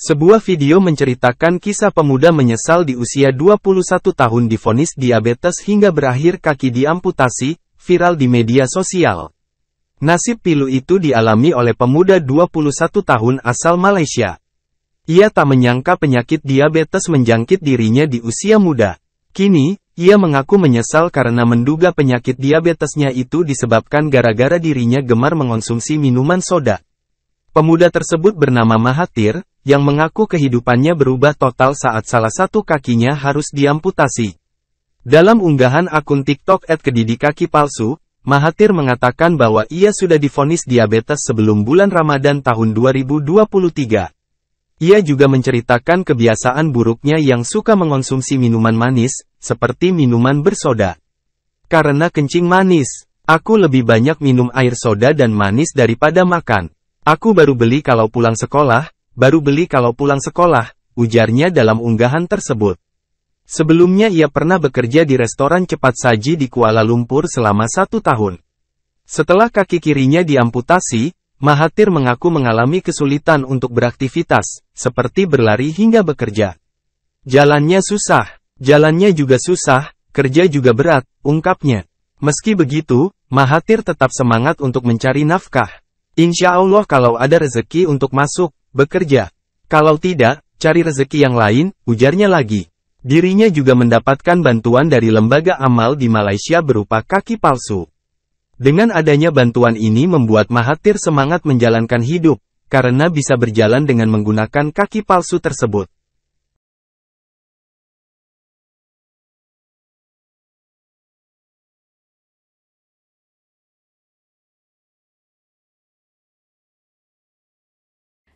Sebuah video menceritakan kisah pemuda menyesal di usia 21 tahun difonis diabetes hingga berakhir kaki diamputasi, viral di media sosial. Nasib pilu itu dialami oleh pemuda 21 tahun asal Malaysia. Ia tak menyangka penyakit diabetes menjangkit dirinya di usia muda. Kini, ia mengaku menyesal karena menduga penyakit diabetesnya itu disebabkan gara-gara dirinya gemar mengonsumsi minuman soda. Pemuda tersebut bernama Mahathir, yang mengaku kehidupannya berubah total saat salah satu kakinya harus diamputasi. Dalam unggahan akun TikTok @kedidi palsu, Mahathir mengatakan bahwa ia sudah difonis diabetes sebelum bulan Ramadan tahun 2023. Ia juga menceritakan kebiasaan buruknya yang suka mengonsumsi minuman manis, seperti minuman bersoda. Karena kencing manis, aku lebih banyak minum air soda dan manis daripada makan. Aku baru beli kalau pulang sekolah, baru beli kalau pulang sekolah, ujarnya dalam unggahan tersebut. Sebelumnya ia pernah bekerja di restoran cepat saji di Kuala Lumpur selama satu tahun. Setelah kaki kirinya diamputasi, Mahathir mengaku mengalami kesulitan untuk beraktivitas, seperti berlari hingga bekerja. Jalannya susah, jalannya juga susah, kerja juga berat, ungkapnya. Meski begitu, Mahathir tetap semangat untuk mencari nafkah. Insya Allah kalau ada rezeki untuk masuk, Bekerja. Kalau tidak, cari rezeki yang lain, ujarnya lagi. Dirinya juga mendapatkan bantuan dari lembaga amal di Malaysia berupa kaki palsu. Dengan adanya bantuan ini membuat Mahathir semangat menjalankan hidup, karena bisa berjalan dengan menggunakan kaki palsu tersebut.